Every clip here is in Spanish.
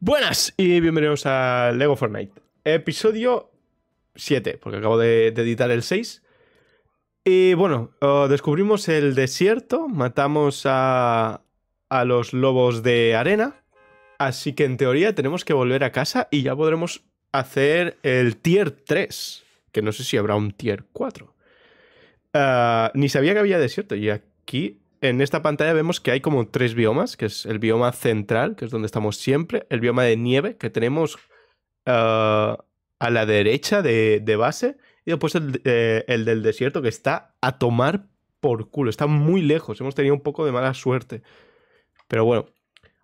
Buenas y bienvenidos a Lego Fortnite. Episodio 7, porque acabo de, editar el 6. Y bueno, descubrimos el desierto, matamos a, a los lobos de arena. Así que en teoría tenemos que volver a casa y ya podremos hacer el tier 3. Que no sé si habrá un tier 4. Ah, ni sabía que había desierto y aquí en esta pantalla vemos que hay como tres biomas, que es el bioma central, que es donde estamos siempre, el bioma de nieve, que tenemos ah, a la derecha de, base, y después el, eh, el del desierto, que está a tomar por culo, está muy lejos, hemos tenido un poco de mala suerte. Pero bueno,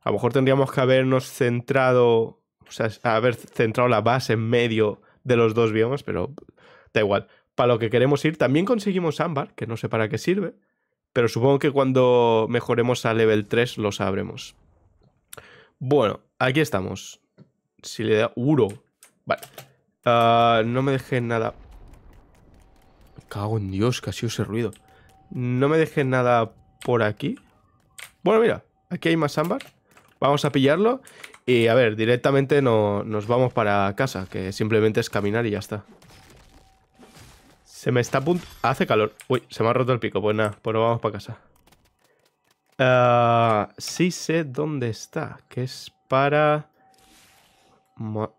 a lo mejor tendríamos que habernos centrado, o sea, haber centrado la base en medio de los dos biomas, pero da igual. Para lo que queremos ir, también conseguimos ámbar, que no sé para qué sirve. Pero supongo que cuando mejoremos a level 3 lo sabremos. Bueno, aquí estamos. Si le da... ¡Uro! Vale. Ah, no me dejen nada... Cago en Dios, casi ha sido ese ruido. No me dejen nada por aquí. Bueno, mira. Aquí hay más ámbar. Vamos a pillarlo. Y a ver, directamente nos vamos para casa, que simplemente es caminar y ya está. Se me está a punto... Hace calor. Uy, se me ha roto el pico. Pues nada, pues vamos para casa. Ah, sí sé dónde está, que es para...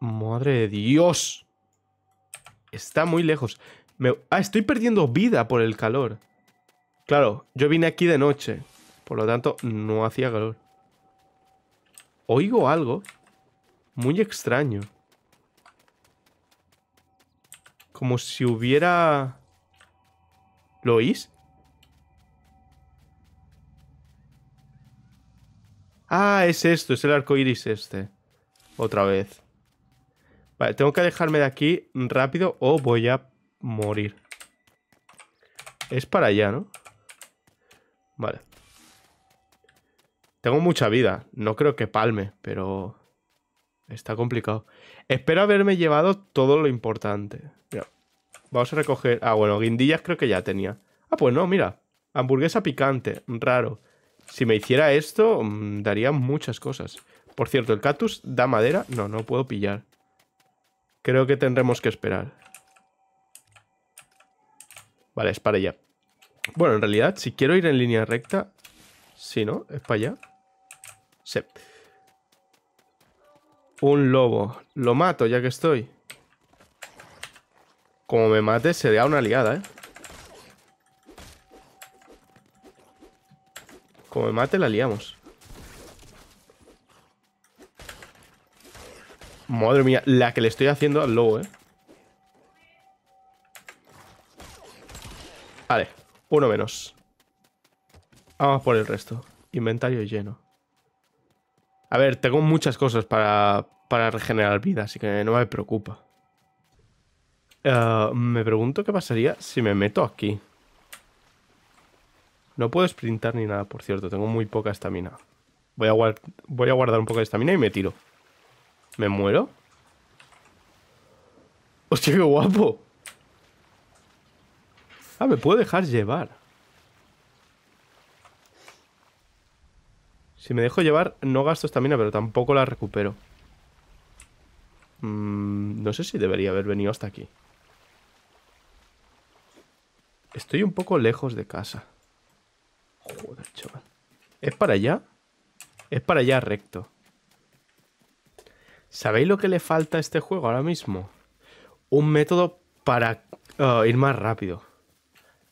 madre de Dios. Está muy lejos. Me... Ah, estoy perdiendo vida por el calor. Claro, yo vine aquí de noche. Por lo tanto, no hacía calor. Oigo algo muy extraño. Como si hubiera... ¿Lo oís? Ah, es esto, es el arco iris este. Otra vez. Vale, tengo que alejarme de aquí rápido o voy a morir. Es para allá, ¿no? Vale. Tengo mucha vida. No creo que palme, pero... Está complicado. Espero haberme llevado todo lo importante. vamos a recoger... Ah, bueno, guindillas creo que ya tenía. Ah, pues no, mira. Hamburguesa picante, raro. Si me hiciera esto, mm, daría muchas cosas. Por cierto, ¿el cactus da madera? No, no puedo pillar. Creo que tendremos que esperar. Vale, es para allá. Bueno, en realidad, si quiero ir en línea recta... Sí, ¿no? Es para allá. Sí. Un lobo. Lo mato ya que estoy. Como me mate, se da una liada, ¿eh? Como me mate, la liamos. Madre mía, la que le estoy haciendo al lobo, ¿eh? Vale, uno menos. Vamos por el resto. Inventario lleno. A ver, tengo muchas cosas para, regenerar vida, así que no me preocupa. Eh, me pregunto qué pasaría si me meto aquí. No puedo sprintar ni nada, por cierto. Tengo muy poca estamina. Voy, voy, a guardar un poco de estamina y me tiro. ¿Me muero? ¡Hostia, qué guapo! Ah, me puedo dejar llevar. Si me dejo llevar, no gasto esta mina, pero tampoco la recupero. Mm, no sé si debería haber venido hasta aquí. Estoy un poco lejos de casa. Joder, chaval. ¿Es para allá? Es para allá recto. ¿Sabéis lo que le falta a este juego ahora mismo? Un método para uh, ir más rápido.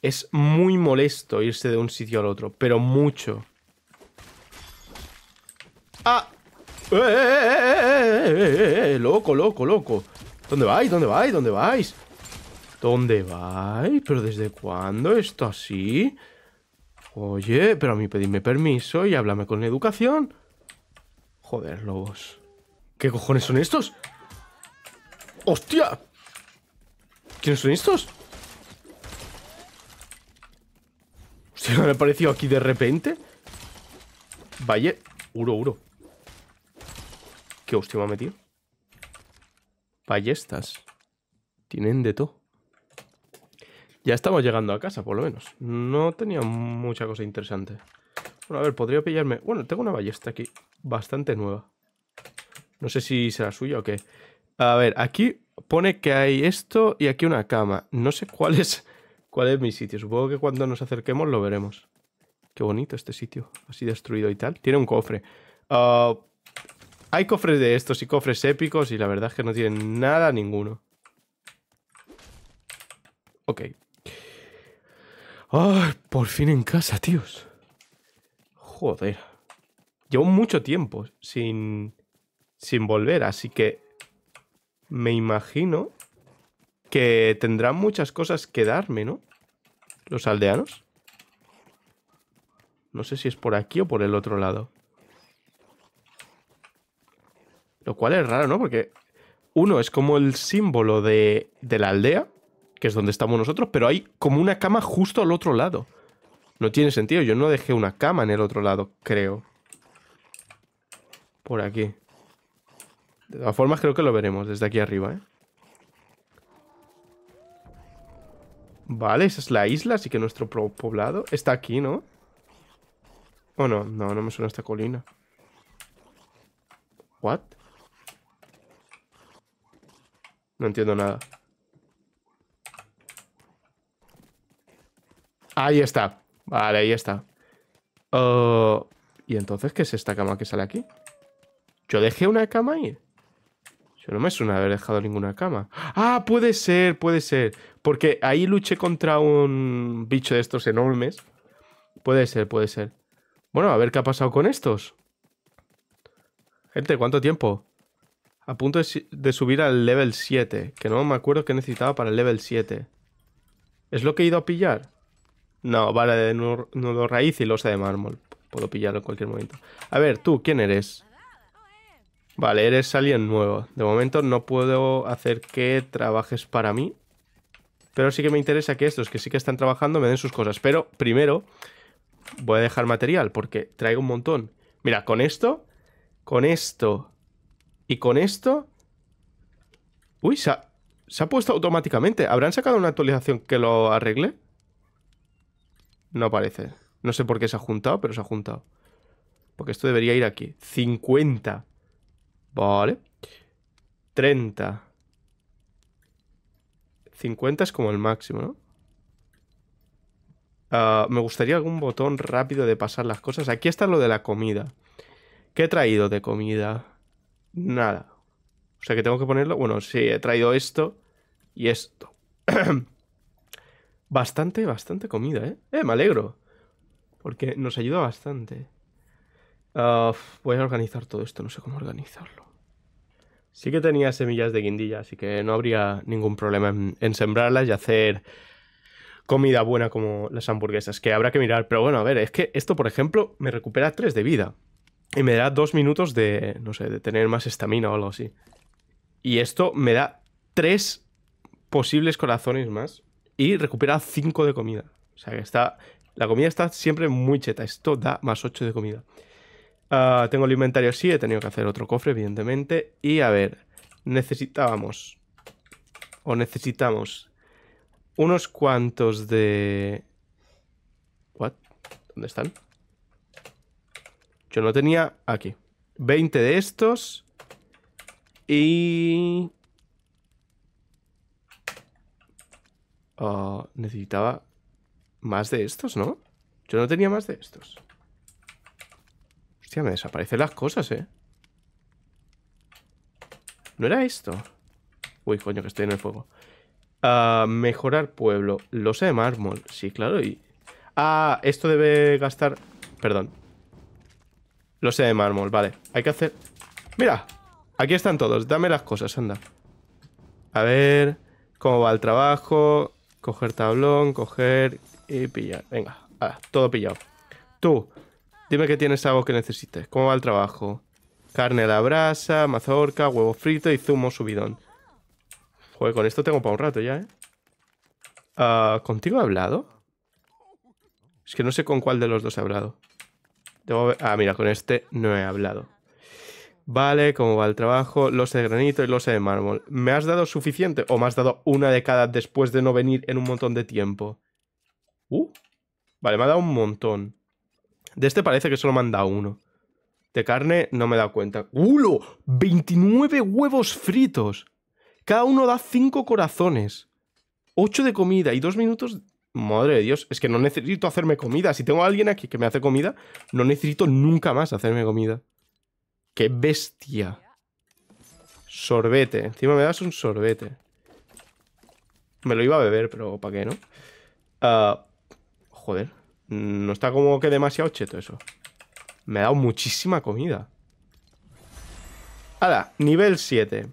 Es muy molesto irse de un sitio al otro, pero mucho. ¡Ah! ¡Eh, eh, eh, loco, loco, loco! ¿Dónde vais? ¿Dónde vais? ¿Dónde vais? ¿Dónde vais? ¿Pero desde cuándo esto así? Oye, pero a mí pedidme permiso y háblame con educación. Joder, lobos. ¿Qué cojones son estos? ¡Hostia! ¿Quiénes son estos? Hostia, me han aparecido aquí de repente. Vaya. Uro, uro. ¿Qué hostia me ha metido? Ballestas. Tienen de todo. Ya estamos llegando a casa, por lo menos. No tenía mucha cosa interesante. Bueno, a ver, podría pillarme... Bueno, tengo una ballesta aquí. Bastante nueva. No sé si será suya o qué. A ver, aquí pone que hay esto y aquí una cama. No sé cuál es, cuál es mi sitio. Supongo que cuando nos acerquemos lo veremos. Qué bonito este sitio. Así destruido y tal. Tiene un cofre. Ah, hay cofres de estos y cofres épicos y la verdad es que no tienen nada ninguno. Ok. ¡Ay! por fin en casa, tíos. Joder. Llevo mucho tiempo sin, sin volver, así que me imagino que tendrán muchas cosas que darme, ¿no? Los aldeanos. No sé si es por aquí o por el otro lado. Lo cual es raro, ¿no? Porque uno es como el símbolo de, la aldea, que es donde estamos nosotros, pero hay como una cama justo al otro lado. No tiene sentido, yo no dejé una cama en el otro lado, creo. Por aquí. De todas formas, creo que lo veremos desde aquí arriba, ¿eh? Vale, esa es la isla, así que nuestro poblado está aquí, ¿no? ¿O oh, no? No, no me suena esta colina. ¿What? No entiendo nada. Ahí está. Vale, ahí está. Oh, ¿Y entonces qué es esta cama que sale aquí? ¿Yo dejé una cama ahí? Yo no me suena haber dejado ninguna cama. Ah, puede ser, puede ser. Porque ahí luché contra un bicho de estos enormes. Puede ser, puede ser. Bueno, a ver qué ha pasado con estos. Gente, ¿cuánto tiempo? a punto de, subir al level 7, que no me acuerdo que necesitaba para el level 7. ¿Es lo que he ido a pillar? No, vale, de nudo raíz y losa de mármol. Puedo pillarlo en cualquier momento. A ver, tú, ¿quién eres? Vale, eres alguien nuevo. De momento no puedo hacer que trabajes para mí. Pero sí que me interesa que estos que sí que están trabajando me den sus cosas. Pero primero voy a dejar material porque traigo un montón. Mira, con esto, con esto y con esto... Uy, se ha, puesto automáticamente. ¿Habrán sacado una actualización que lo arregle? No parece. No sé por qué se ha juntado, pero se ha juntado. Porque esto debería ir aquí. 50. Vale. 30. 50 es como el máximo, ¿no? Ah, me gustaría algún botón rápido de pasar las cosas. Aquí está lo de la comida. ¿Qué he traído de comida? Nada. O sea que tengo que ponerlo. Bueno, sí, he traído esto y esto. bastante, bastante comida, ¿eh? Eh, me alegro. Porque nos ayuda bastante. Ah, voy a organizar todo esto, no sé cómo organizarlo. Sí que tenía semillas de guindilla, así que no habría ningún problema en, en sembrarlas y hacer comida buena como las hamburguesas, que habrá que mirar. Pero bueno, a ver, es que esto, por ejemplo, me recupera 3 de vida. Y me da dos minutos de, no sé, de tener más estamina o algo así. Y esto me da tres posibles corazones más y recupera cinco de comida. O sea que está... La comida está siempre muy cheta. Esto da más ocho de comida. Ah, tengo el inventario así. He tenido que hacer otro cofre, evidentemente. Y a ver, necesitábamos... O necesitamos unos cuantos de... ¿What? ¿Dónde están? Yo no tenía aquí. 20 de estos. Y... Ah, necesitaba más de estos, ¿no? Yo no tenía más de estos. Hostia, me desaparecen las cosas, ¿eh? ¿No era esto? Uy, coño, que estoy en el fuego. Ah, mejorar pueblo. Losa de mármol. Sí, claro, y... Ah, esto debe gastar... Perdón, lo sé de mármol, vale. Hay que hacer... ¡Mira! Aquí están todos. Dame las cosas, anda. A ver... ¿Cómo va el trabajo? Coger tablón, coger y pillar. Venga, ah, todo pillado. Tú, dime que tienes algo que necesites. ¿Cómo va el trabajo? Carne a la brasa, mazorca, huevo frito y zumo subidón. Joder, con esto tengo para un rato ya, ¿eh? Ah, ¿Contigo he hablado? Es que no sé con cuál de los dos he hablado. Ah, mira, con este no he hablado. Vale, ¿cómo va el trabajo? los de granito y los de mármol. ¿Me has dado suficiente o me has dado una de cada después de no venir en un montón de tiempo? Uh, vale, me ha dado un montón. De este parece que solo me han dado uno. De carne no me he dado cuenta. ¡Ulo! ¡29 huevos fritos! Cada uno da 5 corazones. 8 de comida y 2 minutos Madre de Dios, es que no necesito hacerme comida. Si tengo a alguien aquí que me hace comida, no necesito nunca más hacerme comida. ¡Qué bestia! Sorbete. Encima me das un sorbete. Me lo iba a beber, pero ¿para qué, no? Ah, joder. No está como que demasiado cheto eso. Me ha dado muchísima comida. ¡Hala! nivel 7.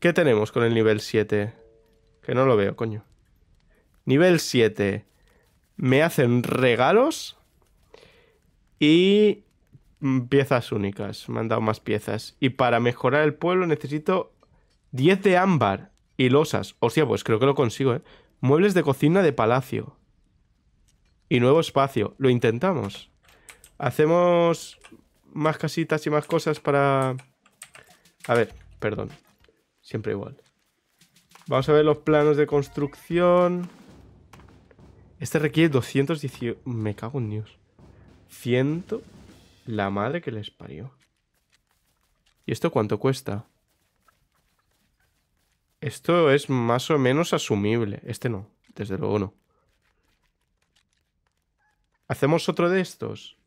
¿Qué tenemos con el nivel 7? Que no lo veo, coño. Nivel 7. Me hacen regalos y piezas únicas. Me han dado más piezas. Y para mejorar el pueblo necesito 10 de ámbar y losas. o sea pues creo que lo consigo, ¿eh? Muebles de cocina de palacio. Y nuevo espacio. Lo intentamos. Hacemos más casitas y más cosas para... A ver, perdón. Siempre igual. Vamos a ver los planos de construcción. Este requiere 218... Me cago en Dios. 100... La madre que les parió. ¿Y esto cuánto cuesta? Esto es más o menos asumible. Este no, desde luego no. ¿Hacemos otro de estos?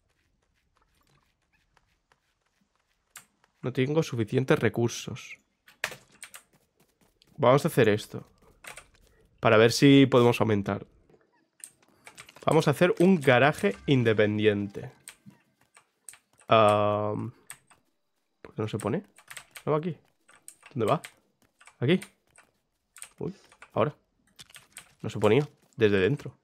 No tengo suficientes recursos. Vamos a hacer esto. Para ver si podemos aumentar. Vamos a hacer un garaje independiente. ¿Por qué no se pone? No va aquí. ¿Dónde va? Aquí. Uy, ahora. No se ponía. Desde dentro.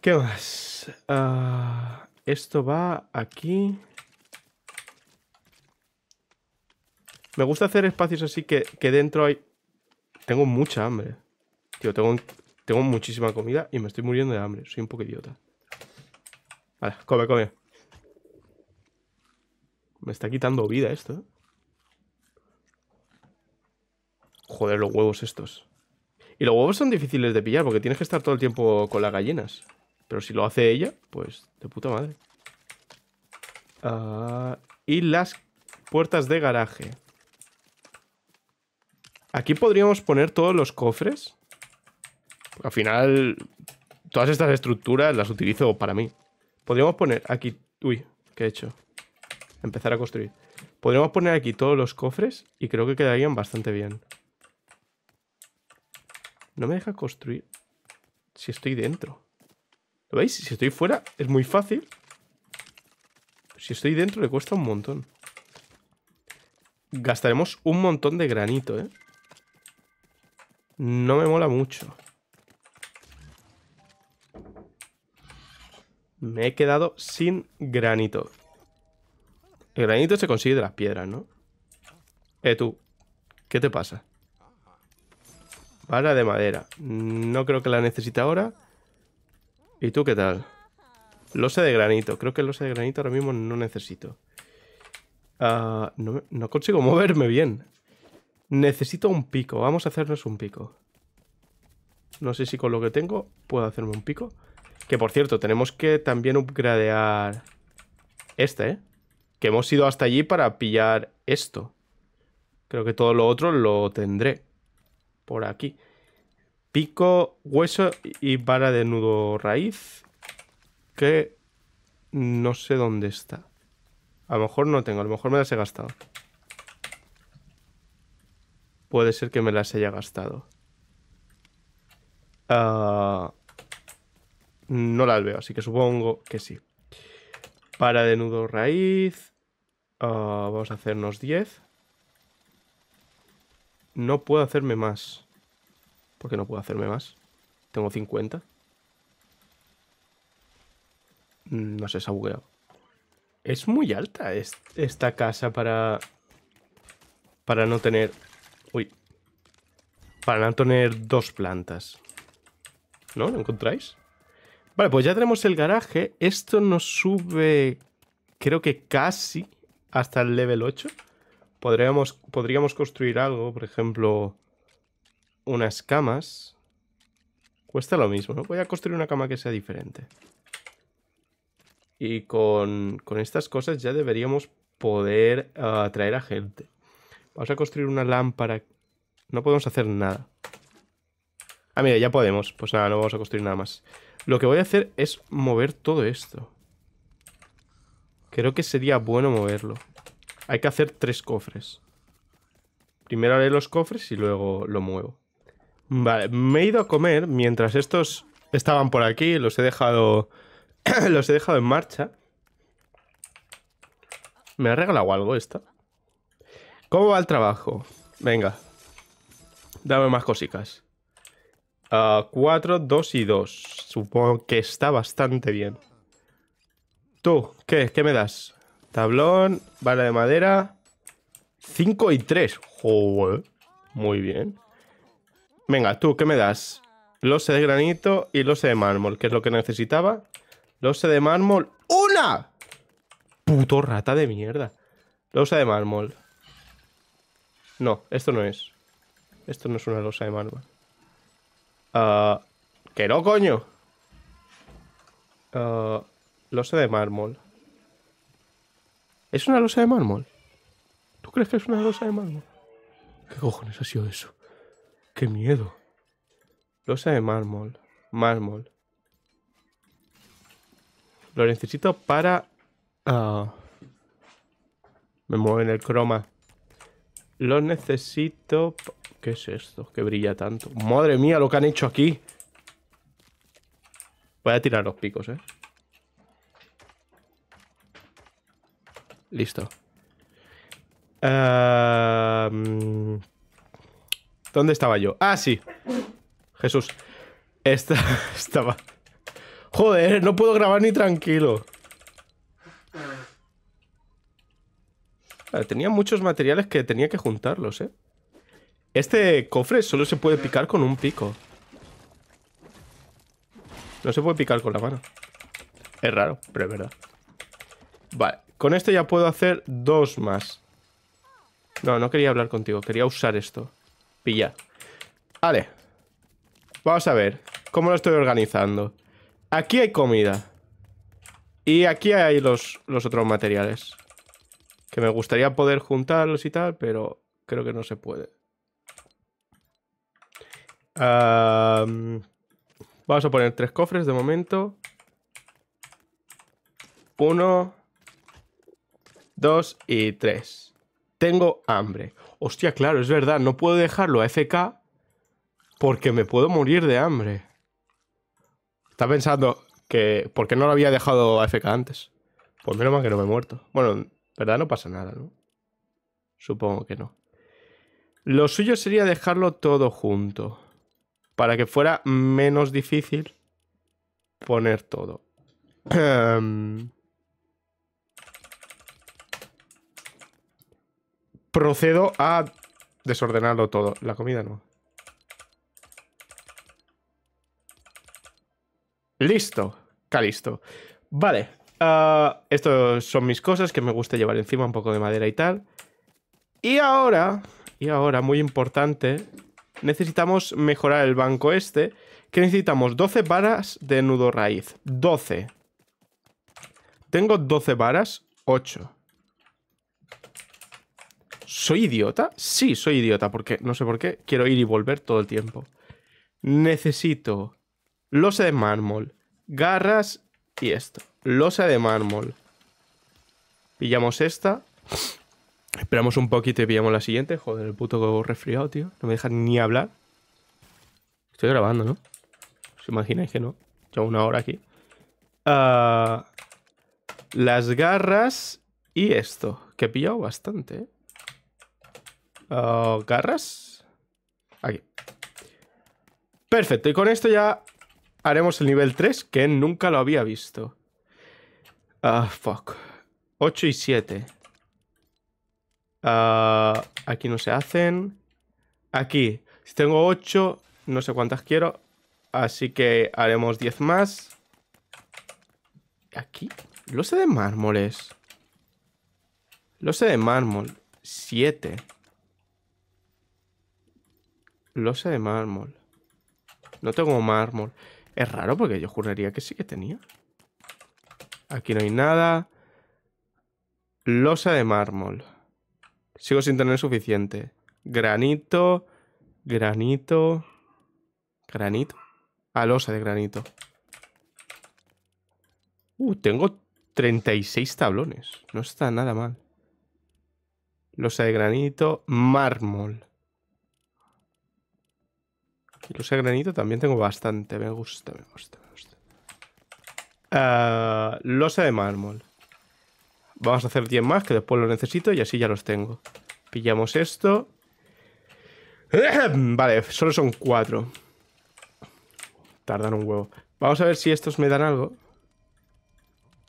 ¿Qué más? Ah, esto va aquí. Me gusta hacer espacios así que, que dentro hay... Tengo mucha hambre. Tío, tengo tengo muchísima comida y me estoy muriendo de hambre. Soy un poco idiota. Vale, come, come. Me está quitando vida esto, ¿eh? Joder, los huevos estos. Y los huevos son difíciles de pillar porque tienes que estar todo el tiempo con las gallinas. Pero si lo hace ella, pues de puta madre. Ah, y las puertas de garaje. Aquí podríamos poner todos los cofres al final, todas estas estructuras las utilizo para mí. Podríamos poner aquí... Uy, ¿qué he hecho? Empezar a construir. Podríamos poner aquí todos los cofres y creo que quedarían bastante bien. No me deja construir si estoy dentro. ¿Lo veis? Si estoy fuera es muy fácil. Si estoy dentro le cuesta un montón. Gastaremos un montón de granito, ¿eh? No me mola mucho. Me he quedado sin granito. El granito se consigue de las piedras, ¿no? Eh, tú. ¿Qué te pasa? Vara de madera. No creo que la necesite ahora. ¿Y tú qué tal? Losa de granito. Creo que losa de granito ahora mismo no necesito. Ah, no, no consigo moverme bien. Necesito un pico. Vamos a hacernos un pico. No sé si con lo que tengo puedo hacerme un pico. Que por cierto, tenemos que también upgradear este, ¿eh? Que hemos ido hasta allí para pillar esto. Creo que todo lo otro lo tendré. Por aquí. Pico, hueso y vara de nudo raíz. Que no sé dónde está. A lo mejor no tengo, a lo mejor me las he gastado. Puede ser que me las haya gastado. Ah no las veo, así que supongo que sí. Para de nudo raíz. Ah, vamos a hacernos 10. No puedo hacerme más. ¿Por qué no puedo hacerme más? Tengo 50. Mm, no sé, se ha bugueado. Es muy alta esta casa para... Para no tener... Uy. Para no tener dos plantas. ¿No? ¿Lo encontráis? Vale, pues ya tenemos el garaje. Esto nos sube, creo que casi hasta el level 8. Podríamos, podríamos construir algo, por ejemplo, unas camas. Cuesta lo mismo, ¿no? Voy a construir una cama que sea diferente. Y con, estas cosas ya deberíamos poder ah, atraer a gente. Vamos a construir una lámpara. No podemos hacer nada. Ah, mira, ya podemos. Pues nada, no vamos a construir nada más. Lo que voy a hacer es mover todo esto. Creo que sería bueno moverlo. Hay que hacer tres cofres. Primero haré los cofres y luego lo muevo. Vale, me he ido a comer mientras estos estaban por aquí. Los he dejado, los he dejado en marcha. ¿Me ha regalado algo esta? ¿Cómo va el trabajo? Venga. Dame más cositas. 4, ah, cuatro, 2 y 2. Supongo que está bastante bien. Tú, ¿qué? ¿Qué me das? Tablón, bala de madera. 5 y 3. Joder. Muy bien. Venga, tú, ¿qué me das? Lose de granito y losa de mármol, que es lo que necesitaba. Lose de mármol. ¡Una! Puto rata de mierda. Losa de mármol. No, esto no es. Esto no es una losa de mármol. Ah, que no, coño. Eh, losa de mármol. ¿Es una losa de mármol? ¿Tú crees que es una losa de mármol? ¿Qué cojones ha sido eso? ¡Qué miedo! Losa de mármol. Mármol. Lo necesito para... Ah, me mueven el croma. Lo necesito... ¿Qué es esto? Que brilla tanto. ¡Madre mía lo que han hecho aquí! Voy a tirar los picos, ¿eh? Listo. ¿Dónde estaba yo? Ah, sí. Jesús. Esta, estaba... Joder, no puedo grabar ni tranquilo. Tenía muchos materiales que tenía que juntarlos, ¿eh? Este cofre solo se puede picar con un pico. No se puede picar con la mano. Es raro, pero es verdad. Vale, con esto ya puedo hacer dos más. No, no quería hablar contigo, quería usar esto. Pilla. Vale. Vamos a ver cómo lo estoy organizando. Aquí hay comida. Y aquí hay los, los otros materiales. Que me gustaría poder juntarlos y tal, pero creo que no se puede. Vamos a poner tres cofres de momento. Uno, dos y tres. Tengo hambre. Hostia, claro, es verdad. No puedo dejarlo a FK porque me puedo morir de hambre. Está pensando que... ¿Por qué no lo había dejado a FK antes? Pues menos mal que no me he muerto. Bueno, en verdad no pasa nada, ¿no? Supongo que no. Lo suyo sería dejarlo todo junto para que fuera menos difícil poner todo. Em. Procedo a desordenarlo todo. La comida no. Listo. Calisto. Vale. Ah, Estas son mis cosas que me gusta llevar encima, un poco de madera y tal. Y ahora, y ahora, muy importante, necesitamos mejorar el banco este, que necesitamos 12 varas de nudo raíz. 12. Tengo 12 varas, 8. ¿Soy idiota? Sí, soy idiota, porque no sé por qué. Quiero ir y volver todo el tiempo. Necesito losa de mármol, garras y esto. Losa de mármol. Pillamos esta. Esperamos un poquito y pillamos la siguiente. Joder, el puto resfriado, tío. No me dejan ni hablar. Estoy grabando, ¿no? ¿Os imagináis que no? Llevo una hora aquí. Ah, las garras y esto. Que he pillado bastante. ¿eh? Ah, garras. Aquí. Perfecto. Y con esto ya haremos el nivel 3, que nunca lo había visto. Ah, fuck. 8 y 7. Ah, aquí no se hacen. Aquí, si tengo 8, no sé cuántas quiero. Así que haremos 10 más. Aquí, Losa de mármoles. Losa de mármol. 7. Losa de mármol. No tengo mármol. Es raro porque yo juraría que sí que tenía. Aquí no hay nada. Losa de mármol. Sigo sin tener suficiente. Granito, granito, granito. A ah, losa de granito. Uh, tengo 36 tablones. No está nada mal. Losa de granito, mármol. losa de granito también tengo bastante. Me gusta, me gusta, me gusta. Ah, losa de mármol vamos a hacer 10 más, que después lo necesito y así ya los tengo. Pillamos esto. Vale, solo son 4. Tardan un huevo. Vamos a ver si estos me dan algo.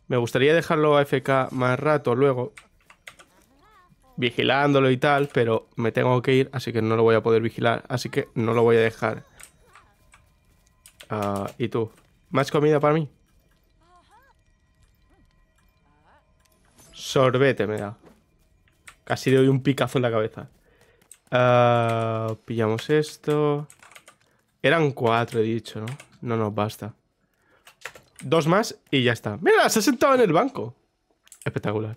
Me gustaría dejarlo a FK más rato luego. Vigilándolo y tal, pero me tengo que ir, así que no lo voy a poder vigilar. Así que no lo voy a dejar. Ah, ¿Y tú? ¿Más comida para mí? Sorbete me da. Casi le doy un picazo en la cabeza. Ah, pillamos esto. Eran cuatro, he dicho, ¿no? No nos basta. Dos más y ya está. ¡Mira! Se ha sentado en el banco. Espectacular.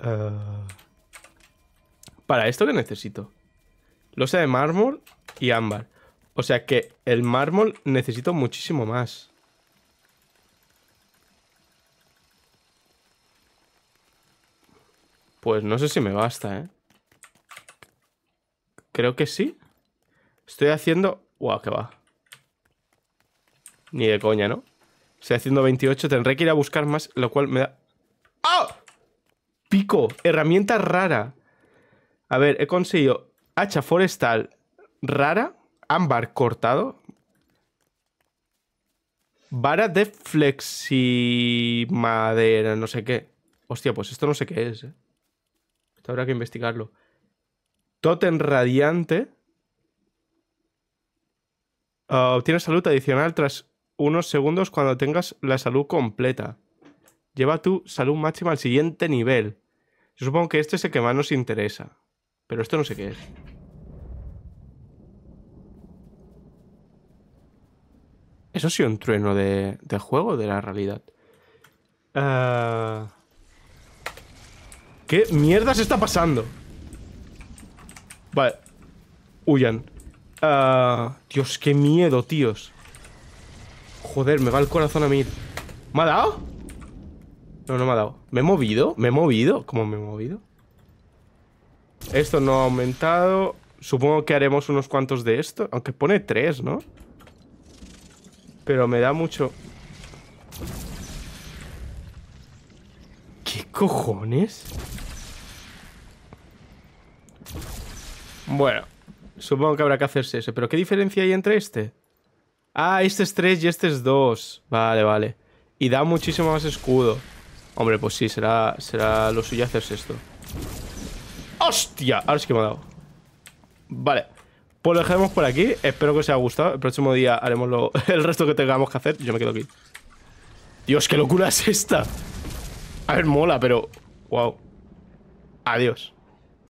Ah, para esto ¿qué necesito. Losa de mármol y ámbar. O sea que el mármol necesito muchísimo más. Pues no sé si me basta, ¿eh? Creo que sí. Estoy haciendo... ¡Guau, qué va! Ni de coña, ¿no? Estoy haciendo 28. Tendré que ir a buscar más, lo cual me da... ¡Ah! ¡Oh! Pico. Herramienta rara. A ver, he conseguido hacha forestal rara, ámbar cortado, vara de flexi... madera, no sé qué. Hostia, pues esto no sé qué es, ¿eh? habrá que investigarlo. Totem Radiante ah, obtiene salud adicional tras unos segundos cuando tengas la salud completa. Lleva tu salud máxima al siguiente nivel. Yo supongo que este es el que más nos interesa. Pero esto no sé qué es. Eso sí, un trueno de, juego, de la realidad. Ah, ¿Qué mierda está pasando? Vale. Huyan. Ah, Dios, qué miedo, tíos. Joder, me va el corazón a mí. ¿Me ha dado? No, no me ha dado. ¿Me he movido? ¿Me he movido? ¿Cómo me he movido? Esto no ha aumentado. Supongo que haremos unos cuantos de esto. Aunque pone tres, ¿no? Pero me da mucho... ¿Qué cojones? Bueno, supongo que habrá que hacerse eso. ¿Pero qué diferencia hay entre este? Ah, este es 3 y este es dos. Vale, vale. Y da muchísimo más escudo. Hombre, pues sí, será, será lo suyo hacerse esto. ¡Hostia! Ahora sí que me ha dado. Vale. Pues lo dejaremos por aquí. Espero que os haya gustado. El próximo día haremos lo, el resto que tengamos que hacer. Yo me quedo aquí. Dios, qué locura es esta. A ver, mola, pero... Wow. Adiós.